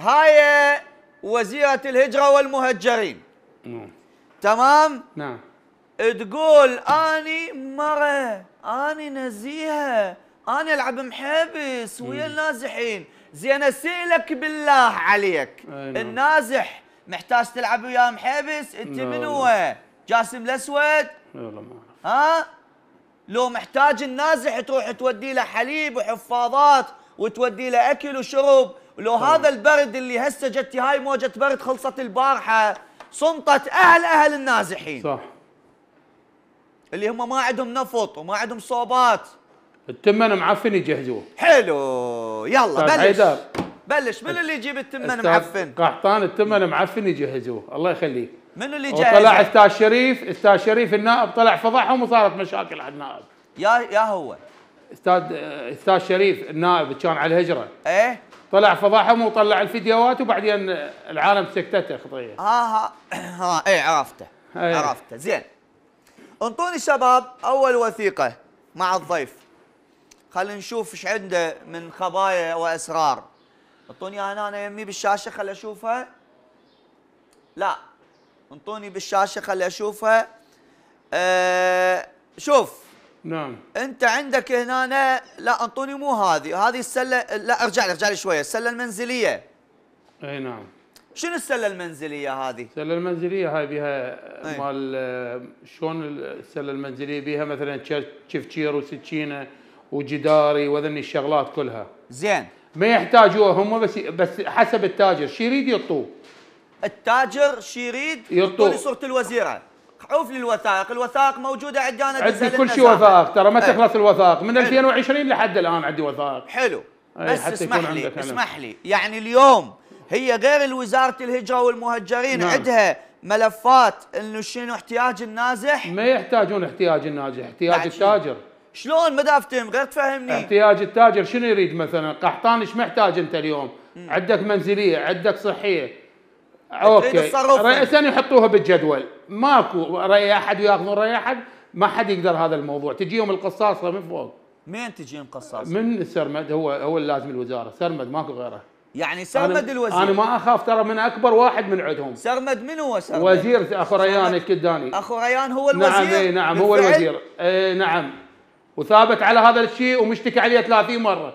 هاي وزيرة الهجرة والمهجرين نعم تمام نعم تقول اني مرة اني نزيهة اني العب محبس ويا النازحين زين اسالك بالله عليك نعم. النازح محتاج تلعب وياه محبس انت من هو جاسم الاسود والله ما اعرف ها لو محتاج النازح تروح تودي له حليب وحفاضات وتودي له اكل وشرب ولو طبعا. هذا البرد اللي هسه جت هاي موجه برد خلصت البارحه سنطت اهل اهل النازحين صح اللي هم ما عندهم نفط وما عندهم صوبات التمن معفن يجهزوه حلو يلا بلش بلش من اللي يجيب التمن معفن قحطان التمن معفن يجهزوه الله يخليك منو اللي جاي طلع استاذ شريف استاذ شريف النائب طلع فضحهم وصارت مشاكل على النائب يا يا هو استاذ استاذ شريف النائب كان على الهجره ايه طلع فضحهم وطلع الفيديوهات وبعدين العالم سكتته خطيه ها ها ها ايه عرفته ايه عرفته زين انطوني شباب اول وثيقه مع الضيف خلينا نشوف ايش عنده من خبايا واسرار انطوني انا انا يمي بالشاشه خل اشوفها لا انطوني بالشاشه خل اشوفها أه شوف نعم انت عندك هنا لا انطوني مو هذه هذه السله لا ارجع لي ارجع لي شويه السله المنزليه اي نعم شنو السله المنزليه هذه؟ السله المنزليه هاي بها مال شلون السله المنزليه بها مثلا شفتشير وسكينه وجداري وذني الشغلات كلها. زين. ما يحتاجوها هم بس بس حسب التاجر شو يريد يطوه التاجر شو يريد؟ يطوه صوره الوزيره. عوف للوثائق، الوثائق موجوده عندنا عندي كل شيء وثائق ترى ما إيه. تخلص الوثائق من 2020 لحد الان عندي وثائق حلو إيه، بس اسمح لي اسمح لي يعني اليوم هي غير وزاره الهجره والمهجرين نعم. عندها ملفات انه شنو احتياج النازح ما يحتاجون احتياج النازح احتياج التاجر شلون ما دافتهم غير تفهمني احتياج التاجر شنو يريد مثلا قحطان ايش محتاج انت اليوم عندك منزليه عندك صحيه اوكي رئيسا يحطوها بالجدول ماكو راي احد وياخذون راي احد ما حد يقدر هذا الموضوع تجيهم القصاصه من فوق مين تجيهم قصاصه؟ من سرمد هو هو اللازم الوزاره سرمد ماكو غيره يعني سرمد الوزير انا ما اخاف ترى من اكبر واحد من عندهم سرمد من هو سرمد؟ وزير اخو ريان الكداني اخو ريان هو نعم، الوزير نعم اي نعم هو الوزير اي نعم وثابت على هذا الشيء ومشتكي عليه 30 مره